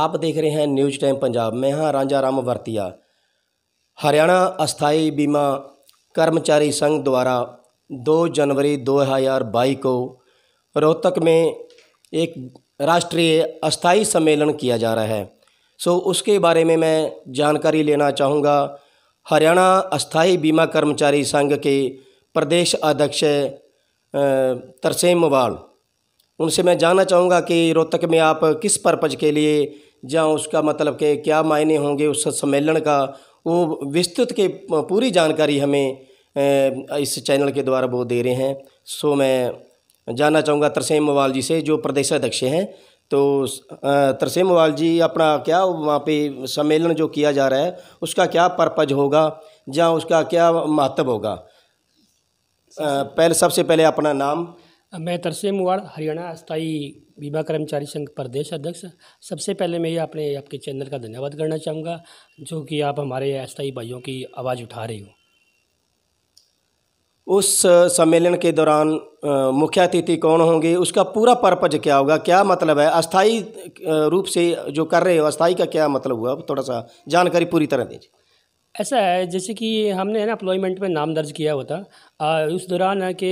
आप देख रहे हैं न्यूज टाइम पंजाब मैं हाँ राजा राम वर्तिया हरियाणा अस्थाई बीमा कर्मचारी संघ द्वारा 2 जनवरी 2022 को रोहतक में एक राष्ट्रीय अस्थाई सम्मेलन किया जा रहा है सो उसके बारे में मैं जानकारी लेना चाहूँगा हरियाणा अस्थाई बीमा कर्मचारी संघ के प्रदेश अध्यक्ष तरसेम मोवाल उनसे मैं जानना चाहूँगा कि रोहतक में आप किस पर्पज़ के लिए जहाँ उसका मतलब के क्या मायने होंगे उस सम्मेलन का वो विस्तृत के पूरी जानकारी हमें इस चैनल के द्वारा वो दे रहे हैं सो मैं जानना चाहूँगा तरसेम मवाल जी से जो प्रदेश अध्यक्ष हैं तो तरसेम मवाल जी अपना क्या वहाँ पे सम्मेलन जो किया जा रहा है उसका क्या पर्पज होगा जहाँ उसका क्या महत्व होगा पहले सबसे पहले अपना नाम मैं तरसेम मुआड़ हरियाणा स्थाई बीमा कर्मचारी संघ प्रदेश अध्यक्ष सबसे पहले मैं ये अपने आपके चैनल का धन्यवाद करना चाहूँगा जो कि आप हमारे अस्थाई भाइयों की आवाज़ उठा रहे हो उस सम्मेलन के दौरान मुख्य अतिथि कौन होंगे उसका पूरा पर्पज क्या होगा क्या मतलब है अस्थाई रूप से जो कर रहे हो अस्थाई का क्या मतलब हुआ थोड़ा सा जानकारी पूरी तरह दीजिए ऐसा है जैसे कि हमने है ना अप्लॉयमेंट में नाम दर्ज किया हुआ था उस दौरान है कि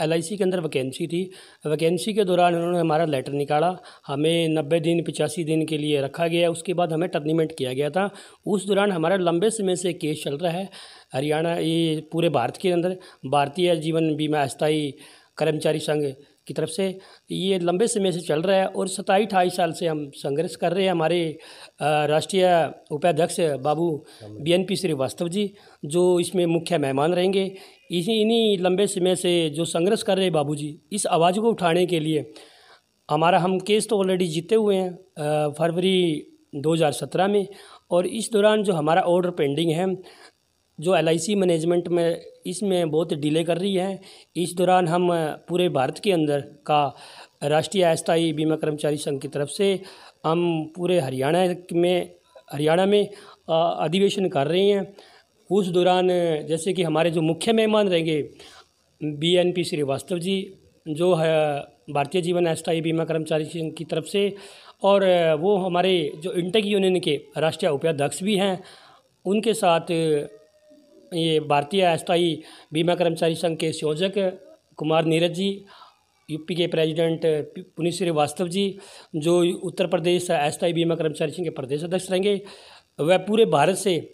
एल के अंदर वैकेंसी थी वैकेंसी के दौरान उन्होंने हमारा लेटर निकाला हमें नब्बे दिन पचासी दिन के लिए रखा गया उसके बाद हमें टर्नीमेंट किया गया था उस दौरान हमारा लंबे समय से केस चल रहा है हरियाणा ये पूरे भारत के अंदर भारतीय जीवन बीमा अस्थायी कर्मचारी संघ की तरफ से ये लंबे समय से चल रहा है और सताई अठाई साल से हम संघर्ष कर रहे हैं हमारे राष्ट्रीय उपाध्यक्ष बाबू बीएनपी श्रीवास्तव जी जो इसमें मुख्य मेहमान रहेंगे इसी इन्हीं लंबे समय से जो संघर्ष कर रहे हैं बाबू जी इस आवाज़ को उठाने के लिए हमारा हम केस तो ऑलरेडी जीते हुए हैं फरवरी 2017 में और इस दौरान जो हमारा ऑर्डर पेंडिंग है जो एल मैनेजमेंट में इसमें बहुत डिले कर रही है इस दौरान हम पूरे भारत के अंदर का राष्ट्रीय अस्थायी बीमा कर्मचारी संघ की तरफ से हम पूरे हरियाणा में हरियाणा में अधिवेशन कर रहे हैं उस दौरान जैसे कि हमारे जो मुख्य मेहमान रहेंगे B N P Srivastava ji जो है भारतीय जीवन अस्थायी बीमा कर्मचारी संघ की तरफ से और वो हमारे जो इंटेक यूनियन के राष्ट्रीय उपाध्यक्ष भी हैं उनके साथ ये भारतीय अस्थायी बीमा कर्मचारी संघ के संयोजक कुमार नीरज जी यूपी के प्रेसिडेंट पुनीत श्रीवास्तव जी जो उत्तर प्रदेश अस्थायी बीमा कर्मचारी संघ के प्रदेश अध्यक्ष रहेंगे वह पूरे भारत से